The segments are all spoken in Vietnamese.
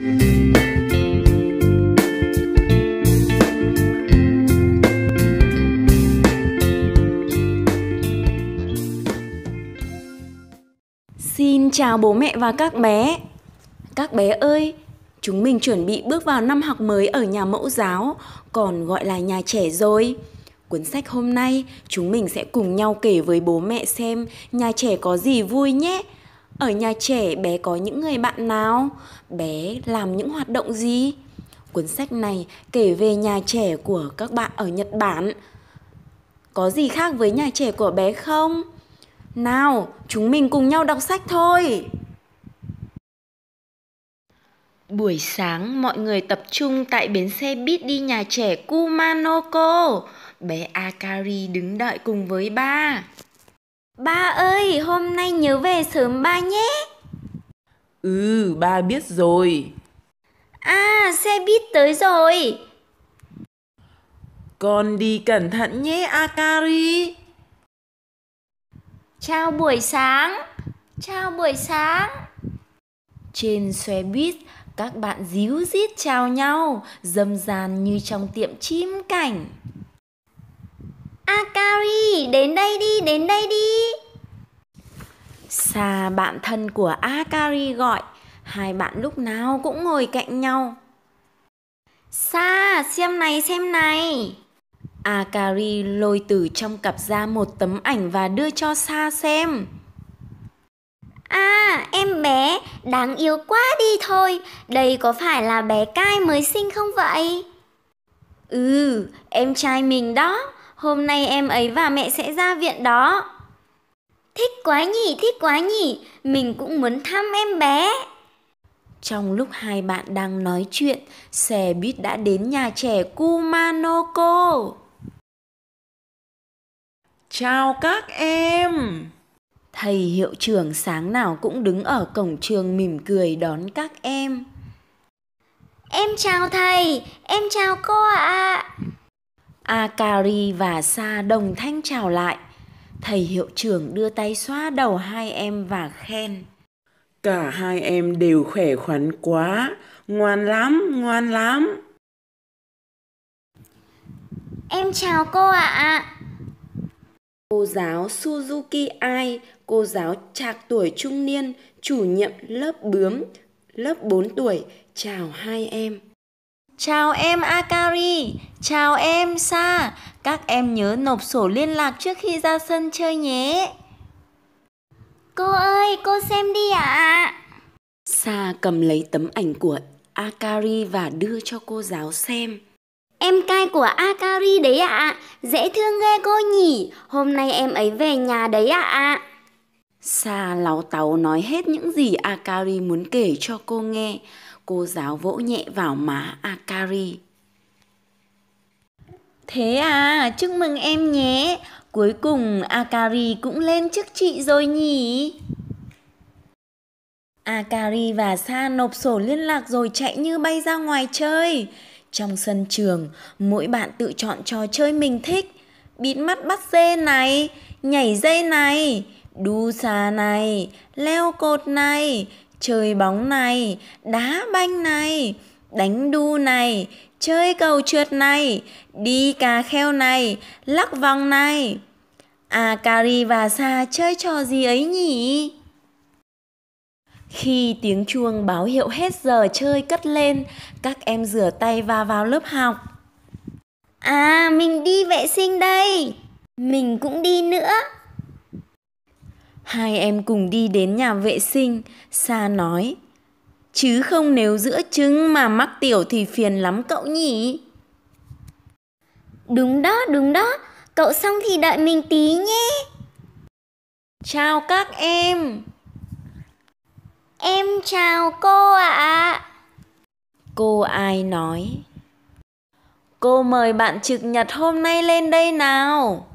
Xin chào bố mẹ và các bé. Các bé ơi, chúng mình chuẩn bị bước vào năm học mới ở nhà mẫu giáo, còn gọi là nhà trẻ rồi. Cuốn sách hôm nay chúng mình sẽ cùng nhau kể với bố mẹ xem nhà trẻ có gì vui nhé. Ở nhà trẻ bé có những người bạn nào? Bé làm những hoạt động gì? Cuốn sách này kể về nhà trẻ của các bạn ở Nhật Bản. Có gì khác với nhà trẻ của bé không? Nào, chúng mình cùng nhau đọc sách thôi. Buổi sáng mọi người tập trung tại bến xe buýt đi nhà trẻ Kumanoko. Bé Akari đứng đợi cùng với ba. Ba ơi, hôm nay nhớ về sớm ba nhé. Ừ, ba biết rồi. À, xe buýt tới rồi. Con đi cẩn thận nhé Akari. Chào buổi sáng. Chào buổi sáng. Trên xe buýt, các bạn díu dít chào nhau, dâm dàn như trong tiệm chim cảnh. Akari, đến đây đi, đến đây đi. Sa bạn thân của Akari gọi, hai bạn lúc nào cũng ngồi cạnh nhau. Sa, xem này xem này. Akari lôi từ trong cặp ra một tấm ảnh và đưa cho Sa xem. À, em bé, đáng yêu quá đi thôi. Đây có phải là bé Cai mới sinh không vậy? Ừ, em trai mình đó. Hôm nay em ấy và mẹ sẽ ra viện đó. Thích quá nhỉ, thích quá nhỉ, mình cũng muốn thăm em bé. Trong lúc hai bạn đang nói chuyện, xe buýt đã đến nhà trẻ Kumanoko. Chào các em! Thầy hiệu trưởng sáng nào cũng đứng ở cổng trường mỉm cười đón các em. Em chào thầy, em chào cô ạ. À. Akari và Sa đồng thanh chào lại. Thầy hiệu trưởng đưa tay xoa đầu hai em và khen. Cả hai em đều khỏe khoắn quá, ngoan lắm, ngoan lắm. Em chào cô ạ. À. Cô giáo Suzuki Ai, cô giáo trạc tuổi trung niên, chủ nhiệm lớp bướm, lớp 4 tuổi, chào hai em. Chào em Akari, chào em Sa. Các em nhớ nộp sổ liên lạc trước khi ra sân chơi nhé. Cô ơi, cô xem đi ạ. À. Sa cầm lấy tấm ảnh của Akari và đưa cho cô giáo xem. Em cai của Akari đấy ạ, à. dễ thương ghê cô nhỉ, hôm nay em ấy về nhà đấy ạ. À. Sa láu táo nói hết những gì Akari muốn kể cho cô nghe. Cô giáo vỗ nhẹ vào má Akari. Thế à, chúc mừng em nhé. Cuối cùng Akari cũng lên chức chị rồi nhỉ? Akari và Sa nộp sổ liên lạc rồi chạy như bay ra ngoài chơi. Trong sân trường, mỗi bạn tự chọn trò chơi mình thích. Bịt mắt bắt dê này, nhảy dây này, đu xà này, leo cột này, chơi bóng này, đá banh này, đánh đu này, chơi cầu trượt này, đi cà kheo này, lắc vòng này. À Kari và Sa chơi trò gì ấy nhỉ? Khi tiếng chuông báo hiệu hết giờ chơi cất lên, các em rửa tay và vào lớp học. À, mình đi vệ sinh đây. Mình cũng đi nữa. Hai em cùng đi đến nhà vệ sinh, Sa nói. Chứ không nếu giữa trứng mà mắc tiểu thì phiền lắm cậu nhỉ? Đúng đó, đúng đó, cậu xong thì đợi mình tí nhé. Chào các em. Em chào cô ạ. À. Cô ai nói? Cô mời bạn trực nhật hôm nay lên đây nào.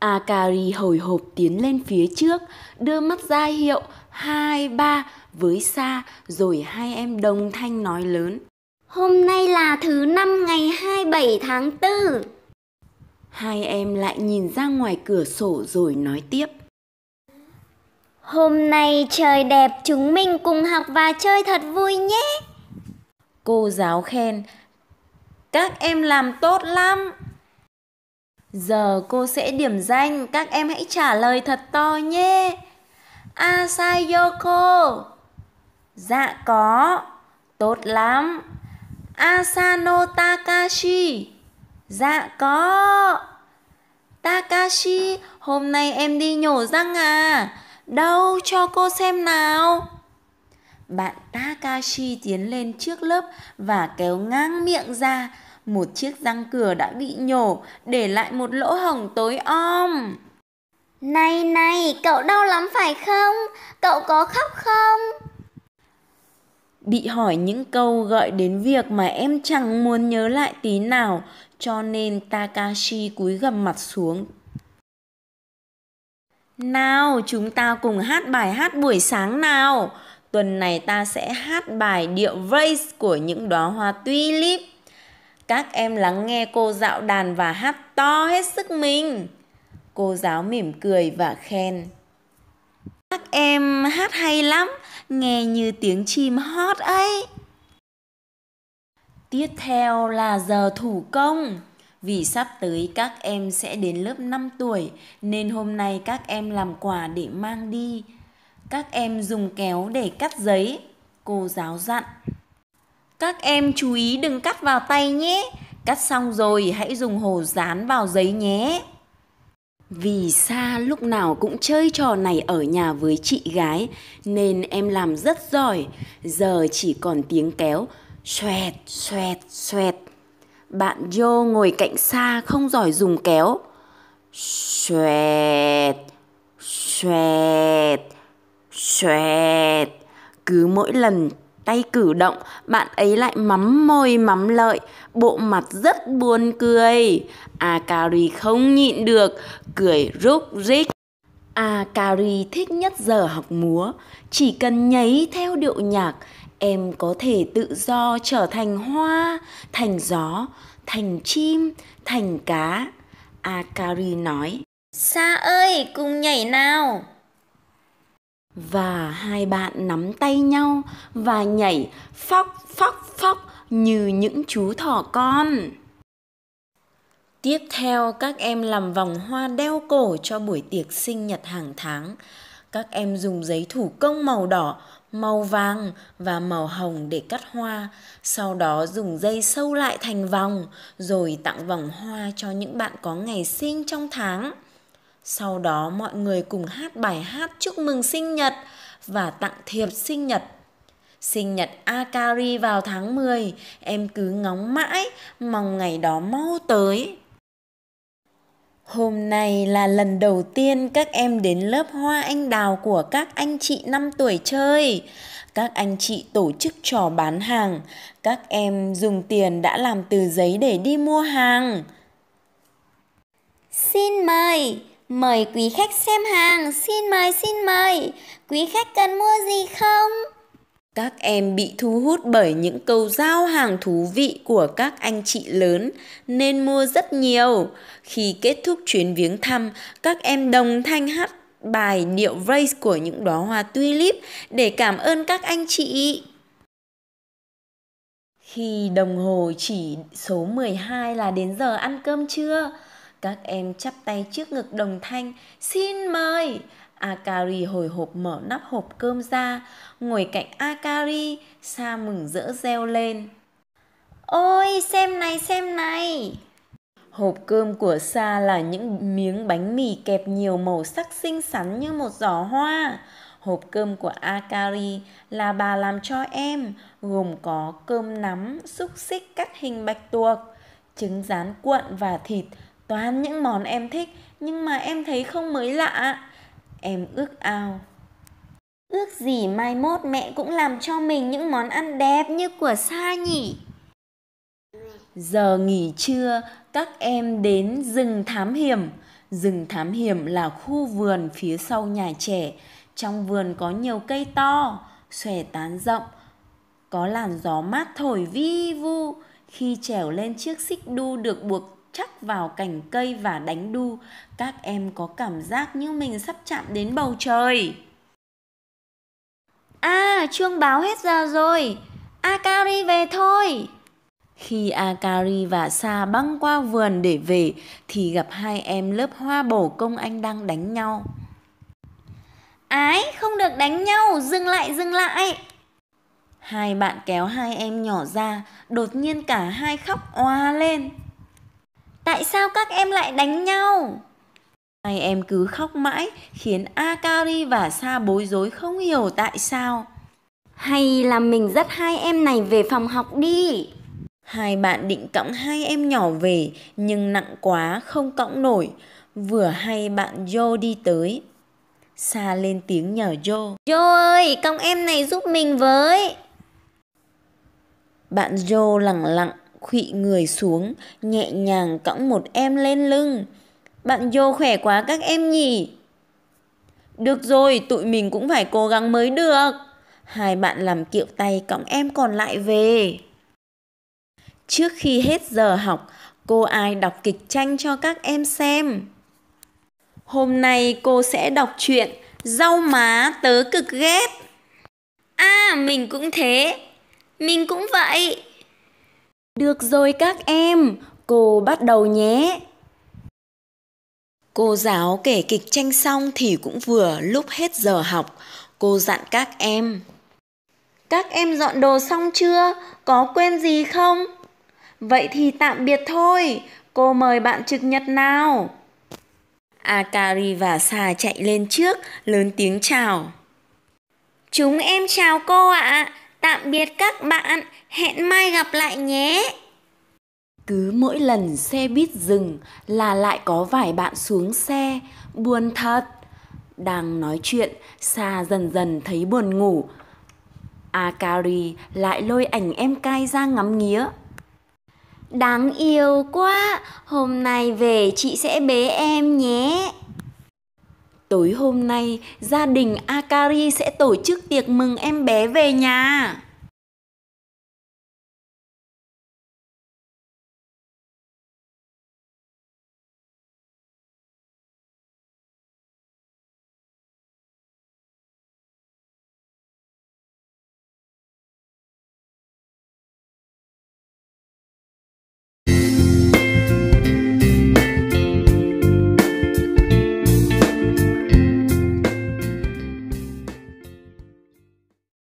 Akari hồi hộp tiến lên phía trước, đưa mắt ra hiệu hai ba với xa, rồi hai em đồng thanh nói lớn. Hôm nay là thứ năm ngày 27 tháng 4. Hai em lại nhìn ra ngoài cửa sổ rồi nói tiếp. Hôm nay trời đẹp chúng mình cùng học và chơi thật vui nhé. Cô giáo khen, các em làm tốt lắm. Giờ cô sẽ điểm danh, các em hãy trả lời thật to nhé. Asayoko. Dạ có. Tốt lắm. Asano Takashi. Dạ có. Takashi, hôm nay em đi nhổ răng à? Đâu cho cô xem nào. Bạn Takashi tiến lên trước lớp và kéo ngang miệng ra một chiếc răng cửa đã bị nhổ, để lại một lỗ hổng tối om. Này này, cậu đau lắm phải không? Cậu có khóc không? Bị hỏi những câu gợi đến việc mà em chẳng muốn nhớ lại tí nào, cho nên Takashi cúi gầm mặt xuống. Nào, chúng ta cùng hát bài hát buổi sáng nào. Tuần này ta sẽ hát bài điệu Race của những đóa hoa tulip. Các em lắng nghe cô dạo đàn và hát to hết sức mình. Cô giáo mỉm cười và khen. Các em hát hay lắm, nghe như tiếng chim hót ấy. Tiếp theo là giờ thủ công. Vì sắp tới các em sẽ đến lớp 5 tuổi nên hôm nay các em làm quà để mang đi. Các em dùng kéo để cắt giấy, cô giáo dặn. Các em chú ý đừng cắt vào tay nhé. Cắt xong rồi hãy dùng hồ dán vào giấy nhé. Vì Sa lúc nào cũng chơi trò này ở nhà với chị gái nên em làm rất giỏi. Giờ chỉ còn tiếng kéo xoẹt xoẹt xoẹt. Bạn Jo ngồi cạnh Sa không giỏi dùng kéo. Xoẹt xoẹt xoẹt. Cứ mỗi lần tay cử động bạn ấy lại mắm môi mắm lợi bộ mặt rất buồn cười akari à, không nhịn được cười rúc rích akari à, thích nhất giờ học múa chỉ cần nháy theo điệu nhạc em có thể tự do trở thành hoa thành gió thành chim thành cá akari à, nói Sa ơi, cùng nhảy nào! và hai bạn nắm tay nhau và nhảy phóc phóc phóc như những chú thỏ con. Tiếp theo các em làm vòng hoa đeo cổ cho buổi tiệc sinh nhật hàng tháng. Các em dùng giấy thủ công màu đỏ, màu vàng và màu hồng để cắt hoa, sau đó dùng dây sâu lại thành vòng rồi tặng vòng hoa cho những bạn có ngày sinh trong tháng. Sau đó mọi người cùng hát bài hát chúc mừng sinh nhật và tặng thiệp sinh nhật. Sinh nhật Akari vào tháng 10, em cứ ngóng mãi, mong ngày đó mau tới. Hôm nay là lần đầu tiên các em đến lớp hoa anh đào của các anh chị 5 tuổi chơi. Các anh chị tổ chức trò bán hàng, các em dùng tiền đã làm từ giấy để đi mua hàng. Xin mời Mời quý khách xem hàng, xin mời xin mời, quý khách cần mua gì không? Các em bị thu hút bởi những câu giao hàng thú vị của các anh chị lớn nên mua rất nhiều. Khi kết thúc chuyến viếng thăm, các em đồng thanh hát bài điệu race của những đóa hoa tulip để cảm ơn các anh chị. Khi đồng hồ chỉ số 12 là đến giờ ăn cơm trưa, các em chắp tay trước ngực đồng thanh, xin mời. Akari hồi hộp mở nắp hộp cơm ra, ngồi cạnh Akari, Sa mừng rỡ reo lên. Ôi, xem này, xem này. Hộp cơm của Sa là những miếng bánh mì kẹp nhiều màu sắc xinh xắn như một giỏ hoa. Hộp cơm của Akari là bà làm cho em, gồm có cơm nắm, xúc xích cắt hình bạch tuộc, trứng rán cuộn và thịt, Toàn những món em thích nhưng mà em thấy không mới lạ. Em ước ao. Ước gì mai mốt mẹ cũng làm cho mình những món ăn đẹp như của xa nhỉ? Giờ nghỉ trưa, các em đến rừng thám hiểm. Rừng thám hiểm là khu vườn phía sau nhà trẻ. Trong vườn có nhiều cây to, xòe tán rộng. Có làn gió mát thổi vi vu khi trèo lên chiếc xích đu được buộc chắc vào cành cây và đánh đu các em có cảm giác như mình sắp chạm đến bầu trời à chuông báo hết giờ rồi akari về thôi khi Akari và Sa băng qua vườn để về thì gặp hai em lớp hoa bổ công anh đang đánh nhau. Ái, không được đánh nhau, dừng lại, dừng lại. Hai bạn kéo hai em nhỏ ra, đột nhiên cả hai khóc oa lên. Tại sao các em lại đánh nhau? Hai em cứ khóc mãi khiến Akari và Sa bối rối không hiểu tại sao. Hay là mình dắt hai em này về phòng học đi. Hai bạn định cõng hai em nhỏ về nhưng nặng quá không cõng nổi. Vừa hay bạn Jo đi tới. Sa lên tiếng nhờ Jo. Jo ơi, cõng em này giúp mình với. Bạn Jo lặng lặng khụy người xuống, nhẹ nhàng cõng một em lên lưng. Bạn vô khỏe quá các em nhỉ? Được rồi, tụi mình cũng phải cố gắng mới được. Hai bạn làm kiệu tay cõng em còn lại về. Trước khi hết giờ học, cô ai đọc kịch tranh cho các em xem. Hôm nay cô sẽ đọc truyện Rau má tớ cực ghét. À, mình cũng thế. Mình cũng vậy. Được rồi các em, cô bắt đầu nhé. Cô giáo kể kịch tranh xong thì cũng vừa lúc hết giờ học, cô dặn các em. Các em dọn đồ xong chưa? Có quên gì không? Vậy thì tạm biệt thôi, cô mời bạn trực nhật nào. Akari và Sa chạy lên trước, lớn tiếng chào. Chúng em chào cô ạ, à. Tạm biệt các bạn, hẹn mai gặp lại nhé. Cứ mỗi lần xe buýt dừng là lại có vài bạn xuống xe, buồn thật. Đang nói chuyện, Sa dần dần thấy buồn ngủ. Akari lại lôi ảnh em cai ra ngắm nghía. Đáng yêu quá, hôm nay về chị sẽ bế em nhé. Tối hôm nay, gia đình Akari sẽ tổ chức tiệc mừng em bé về nhà.